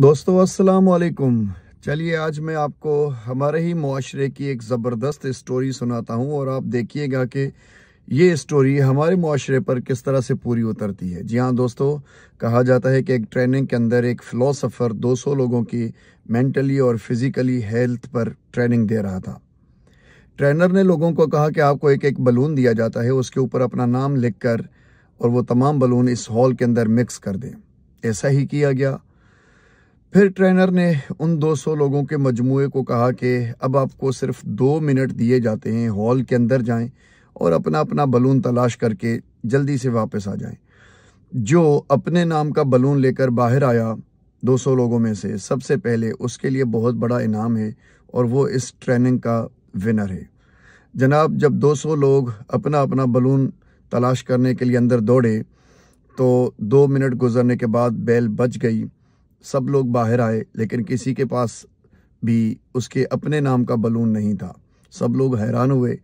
दोस्तों अस्सलाम वालेकुम चलिए आज मैं आपको हमारे ही माशरे की एक ज़बरदस्त स्टोरी सुनाता हूँ और आप देखिएगा कि ये स्टोरी हमारे माशरे पर किस तरह से पूरी उतरती है जी हाँ दोस्तों कहा जाता है कि एक ट्रेनिंग के अंदर एक फ़िलोसफ़र 200 लोगों की मेंटली और फिज़िकली हेल्थ पर ट्रेनिंग दे रहा था ट्रेनर ने लोगों को कहा कि आपको एक एक बलून दिया जाता है उसके ऊपर अपना नाम लिख कर और वो तमाम बलून इस हॉल के अंदर मिक्स कर दें ऐसा ही किया गया फिर ट्रेनर ने उन 200 लोगों के मजमू को कहा कि अब आपको सिर्फ दो मिनट दिए जाते हैं हॉल के अंदर जाएं और अपना अपना बलून तलाश करके जल्दी से वापस आ जाएं। जो अपने नाम का बलून लेकर बाहर आया 200 लोगों में से सबसे पहले उसके लिए बहुत बड़ा इनाम है और वो इस ट्रेनिंग का विनर है जनाब जब 200 लोग अपना अपना बलून तलाश करने के लिए अंदर दौड़े तो दो मिनट गुजरने के बाद बैल बच गई सब लोग बाहर आए लेकिन किसी के पास भी उसके अपने नाम का बलून नहीं था सब लोग हैरान हुए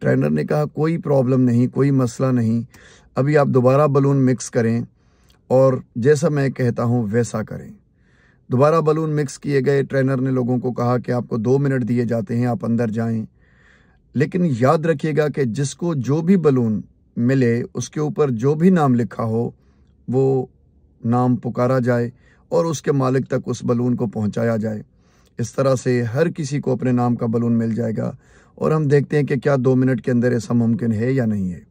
ट्रेनर ने कहा कोई प्रॉब्लम नहीं कोई मसला नहीं अभी आप दोबारा बलून मिक्स करें और जैसा मैं कहता हूँ वैसा करें दोबारा बलून मिक्स किए गए ट्रेनर ने लोगों को कहा कि आपको दो मिनट दिए जाते हैं आप अंदर जाएं लेकिन याद रखिएगा कि जिसको जो भी बलून मिले उसके ऊपर जो भी नाम लिखा हो वो नाम पुकारा जाए और उसके मालिक तक उस बलून को पहुंचाया जाए इस तरह से हर किसी को अपने नाम का बलून मिल जाएगा और हम देखते हैं कि क्या दो मिनट के अंदर ऐसा मुमकिन है या नहीं है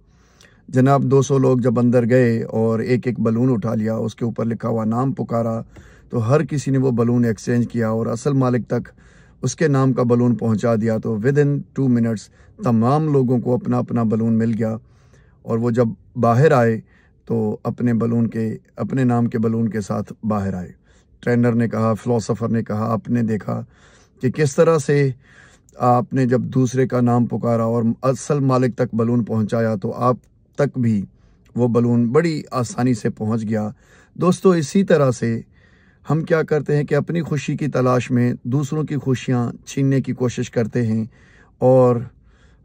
जनाब 200 लोग जब अंदर गए और एक एक बलून उठा लिया उसके ऊपर लिखा हुआ नाम पुकारा तो हर किसी ने वो बलून एक्सचेंज किया और असल मालिक तक उसके नाम का बलून पहुंचा दिया तो विद इन टू मिनट्स तमाम लोगों को अपना अपना बलून मिल गया और वो जब बाहर आए तो अपने बलून के अपने नाम के बलून के साथ बाहर आए ट्रेनर ने कहा फ़िलासफ़र ने कहा आपने देखा कि किस तरह से आपने जब दूसरे का नाम पुकारा और असल मालिक तक बलून पहुंचाया तो आप तक भी वो बलून बड़ी आसानी से पहुंच गया दोस्तों इसी तरह से हम क्या करते हैं कि अपनी खुशी की तलाश में दूसरों की खुशियाँ छीनने की कोशिश करते हैं और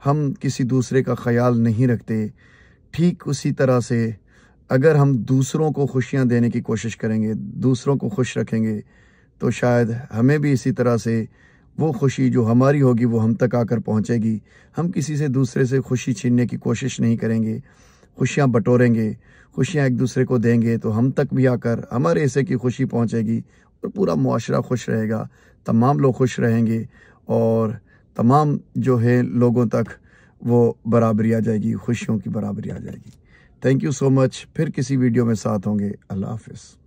हम किसी दूसरे का ख्याल नहीं रखते ठीक उसी तरह से अगर हम दूसरों को खुशियाँ देने की कोशिश करेंगे दूसरों को खुश रखेंगे तो शायद हमें भी इसी तरह से वो खुशी जो हमारी होगी वो हम तक आकर पहुँचेगी हम किसी से दूसरे से खुशी छीनने की कोशिश नहीं करेंगे खुशियाँ बटोरेंगे खुशियाँ एक दूसरे को देंगे तो हम तक भी आकर हमारे हिस्से की खुशी पहुँचेगी और पूरा माशरा खुश रहेगा तमाम लोग खुश रहेंगे और तमाम जो है लोगों तक वो बराबरी आ जाएगी खुशियों की बराबरी आ जाएगी थैंक यू सो मच फिर किसी वीडियो में साथ होंगे अल्लाह हाफिज़